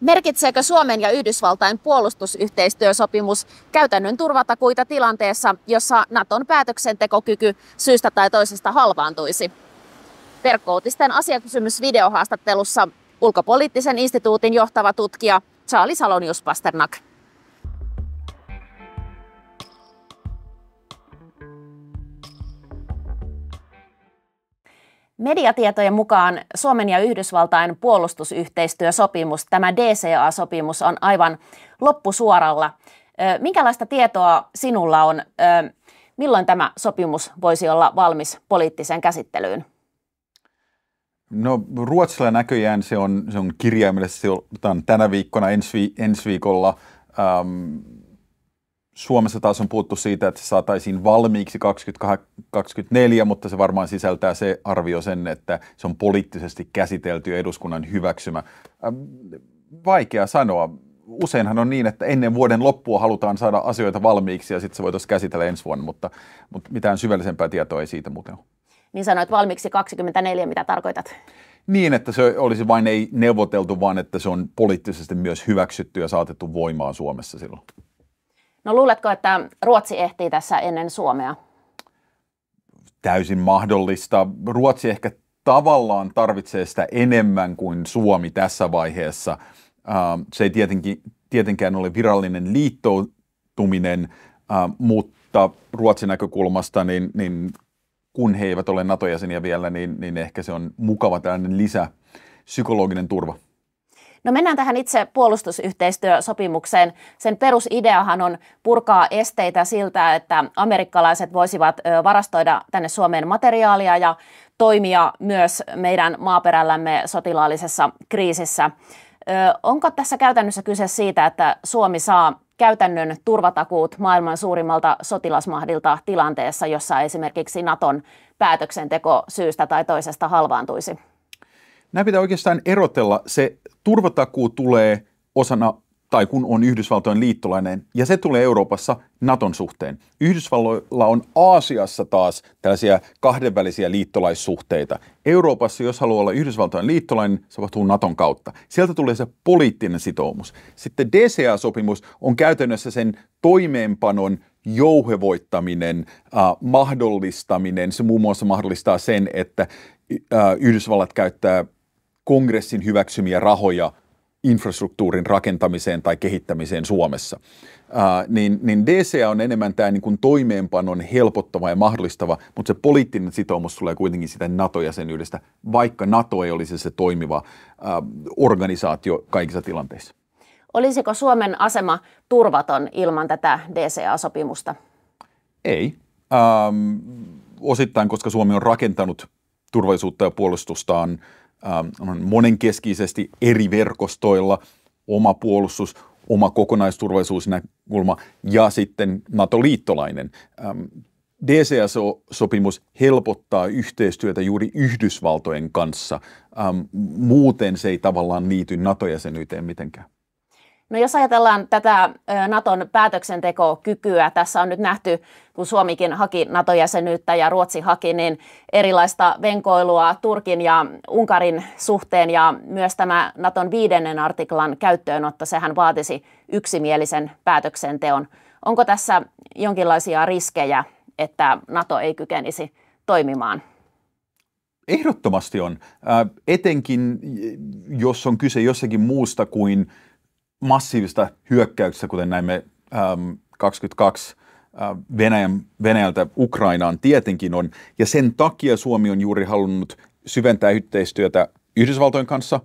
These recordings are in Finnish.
Merkitseekö Suomen ja Yhdysvaltain puolustusyhteistyösopimus käytännön turvatakuita tilanteessa, jossa Naton päätöksentekokyky syystä tai toisesta halvaantuisi? Verkkoutisten videohaastattelussa ulkopoliittisen instituutin johtava tutkija Charlie Salonius Pasternak. Mediatietojen mukaan Suomen ja Yhdysvaltain puolustusyhteistyösopimus, tämä DCA-sopimus, on aivan loppusuoralla. Minkälaista tietoa sinulla on? Milloin tämä sopimus voisi olla valmis poliittiseen käsittelyyn? No Ruotsilla näköjään se on, se on kirjaimellisesti tänä viikkona, ensi, ensi viikolla. Ähm, Suomessa taas on puhuttu siitä, että se saataisiin valmiiksi 2024, mutta se varmaan sisältää se arvio sen, että se on poliittisesti käsitelty ja eduskunnan hyväksymä. Ähm, vaikea sanoa. Useinhan on niin, että ennen vuoden loppua halutaan saada asioita valmiiksi ja sitten se voitaisiin käsitellä ensi vuonna, mutta, mutta mitään syvällisempää tietoa ei siitä muuten ole. Niin sanoit valmiiksi 24, mitä tarkoitat? Niin, että se olisi vain ei neuvoteltu, vaan että se on poliittisesti myös hyväksytty ja saatettu voimaan Suomessa silloin. No luuletko, että Ruotsi ehtii tässä ennen Suomea? Täysin mahdollista. Ruotsi ehkä tavallaan tarvitsee sitä enemmän kuin Suomi tässä vaiheessa. Se ei tietenkin, tietenkään ole virallinen liittoutuminen, mutta Ruotsin näkökulmasta, niin, niin kun he eivät ole NATO-jäseniä vielä, niin, niin ehkä se on mukava tällainen lisä psykologinen turva. No mennään tähän itse puolustusyhteistyösopimukseen. Sen perusideahan on purkaa esteitä siltä, että amerikkalaiset voisivat varastoida tänne Suomeen materiaalia ja toimia myös meidän maaperällämme sotilaallisessa kriisissä. Onko tässä käytännössä kyse siitä, että Suomi saa käytännön turvatakuut maailman suurimmalta sotilasmahdilta tilanteessa, jossa esimerkiksi Naton päätöksenteko syystä tai toisesta halvaantuisi? Nämä pitää oikeastaan erotella se turvatakuu tulee osana tai kun on Yhdysvaltojen liittolainen, ja se tulee Euroopassa Naton suhteen. Yhdysvalloilla on Aasiassa taas tällaisia kahdenvälisiä liittolaissuhteita. Euroopassa, jos haluaa olla Yhdysvaltojen liittolainen, se tapahtuu Naton kautta. Sieltä tulee se poliittinen sitoumus. Sitten DCA-sopimus on käytännössä sen toimeenpanon jouhevoittaminen, äh, mahdollistaminen. Se muun muassa mahdollistaa sen, että äh, Yhdysvallat käyttää kongressin hyväksymiä rahoja infrastruktuurin rakentamiseen tai kehittämiseen Suomessa. Ää, niin, niin DCA on enemmän tämä niin kuin toimeenpanon helpottava ja mahdollistava, mutta se poliittinen sitoumus tulee kuitenkin sitä NATO-jäsenyydestä, vaikka NATO ei olisi se toimiva ää, organisaatio kaikissa tilanteissa. Olisiko Suomen asema turvaton ilman tätä DCA-sopimusta? Ei. Ähm, osittain, koska Suomi on rakentanut turvallisuutta ja puolustustaan ähm, monenkeskisesti eri verkostoilla, oma puolustus, oma kokonaisturvallisuusnäkökulma ja sitten NATO-liittolainen. Ähm, DCSO-sopimus helpottaa yhteistyötä juuri Yhdysvaltojen kanssa. Ähm, muuten se ei tavallaan liity NATO-jäsenyyteen mitenkään. No jos ajatellaan tätä Naton päätöksentekokykyä, tässä on nyt nähty, kun Suomikin haki NATO-jäsenyyttä ja Ruotsi haki, niin erilaista venkoilua Turkin ja Unkarin suhteen ja myös tämä Naton viidennen artiklan käyttöönotto, sehän vaatisi yksimielisen päätöksenteon. Onko tässä jonkinlaisia riskejä, että NATO ei kykenisi toimimaan? Ehdottomasti on, etenkin jos on kyse jossakin muusta kuin massiivista hyökkäyksistä kuten näimme äm, 22 ä, Venäjän, Venäjältä Ukrainaan tietenkin on. Ja sen takia Suomi on juuri halunnut syventää yhteistyötä Yhdysvaltojen kanssa,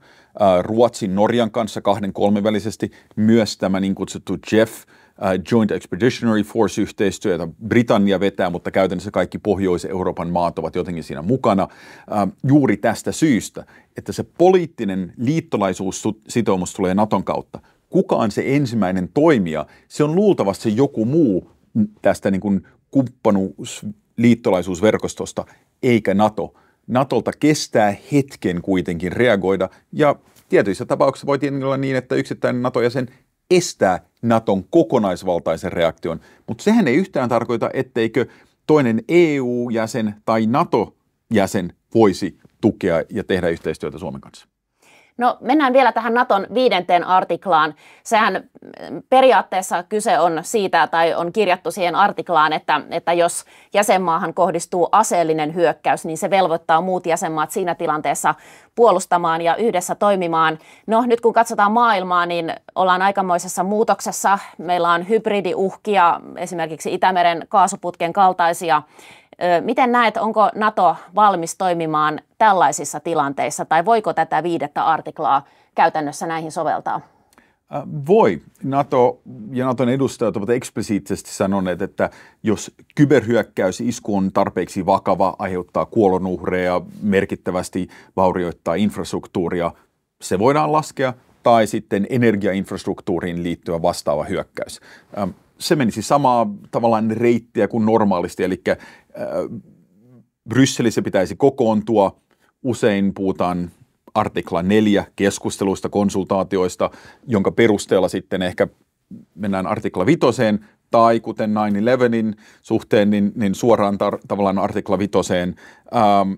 ä, äh, Ruotsin, Norjan kanssa kahden kolmenvälisesti, myös tämä niin kutsuttu Jeff ä, äh, Joint Expeditionary Force-yhteistyö, jota Britannia vetää, mutta käytännössä kaikki Pohjois-Euroopan maat ovat jotenkin siinä mukana ä, äh, juuri tästä syystä, että se poliittinen liittolaisuussitoumus tulee Naton kautta kuka on se ensimmäinen toimija, se on luultavasti joku muu tästä niin kuin kumppanuus, liittolaisuusverkostosta, eikä NATO. Natolta kestää hetken kuitenkin reagoida ja tietyissä tapauksissa voi tietenkin olla niin, että yksittäinen NATO-jäsen estää Naton kokonaisvaltaisen reaktion, mutta sehän ei yhtään tarkoita, etteikö toinen EU-jäsen tai NATO-jäsen voisi tukea ja tehdä yhteistyötä Suomen kanssa. No mennään vielä tähän Naton viidenteen artiklaan. Sehän mm, periaatteessa kyse on siitä, tai on kirjattu siihen artiklaan, että, että jos jäsenmaahan kohdistuu aseellinen hyökkäys, niin se velvoittaa muut jäsenmaat siinä tilanteessa puolustamaan ja yhdessä toimimaan. No nyt kun katsotaan maailmaa, niin ollaan aikamoisessa muutoksessa. Meillä on hybridiuhkia, esimerkiksi Itämeren kaasuputken kaltaisia Miten näet, onko NATO valmis toimimaan tällaisissa tilanteissa tai voiko tätä viidettä artiklaa käytännössä näihin soveltaa? Voi. NATO ja NATOn edustajat ovat eksplisiittisesti sanoneet, että jos kyberhyökkäys isku on tarpeeksi vakava, aiheuttaa kuolonuhreja, merkittävästi vaurioittaa infrastruktuuria, se voidaan laskea, tai sitten energiainfrastruktuuriin liittyvä vastaava hyökkäys se menisi siis samaa tavallaan reittiä kuin normaalisti, eli äh, Brysselissä pitäisi kokoontua, usein puhutaan artikla 4 keskusteluista, konsultaatioista, jonka perusteella sitten ehkä mennään artikla 5, tai kuten 9 suhteen, niin, niin suoraan tar- tavallaan artikla 5. Ähm,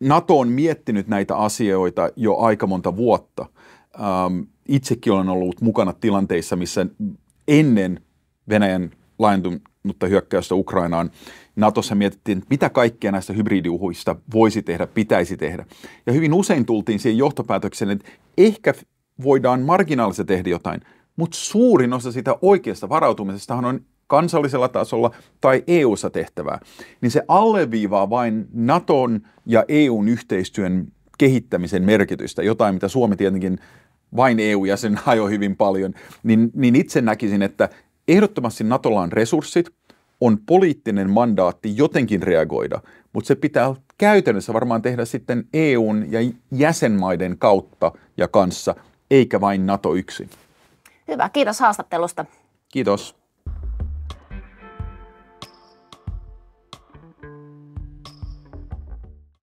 NATO on miettinyt näitä asioita jo aika monta vuotta. Ähm, itsekin olen ollut mukana tilanteissa, missä ennen Venäjän laajentunutta hyökkäystä Ukrainaan Natossa mietittiin, mitä kaikkea näistä hybridiuhuista voisi tehdä, pitäisi tehdä. Ja hyvin usein tultiin siihen johtopäätökseen, että ehkä voidaan marginaalisesti tehdä jotain, mutta suurin osa sitä oikeasta varautumisesta on kansallisella tasolla tai EU-ssa tehtävää, niin se alleviivaa vain Naton ja EUn yhteistyön kehittämisen merkitystä, jotain mitä Suomi tietenkin vain eu ja sen hajo hyvin paljon, niin, niin itse näkisin, että ehdottomasti Natolla on resurssit, on poliittinen mandaatti jotenkin reagoida, mutta se pitää käytännössä varmaan tehdä sitten EUn ja jäsenmaiden kautta ja kanssa, eikä vain NATO yksin. Hyvä, kiitos haastattelusta. Kiitos.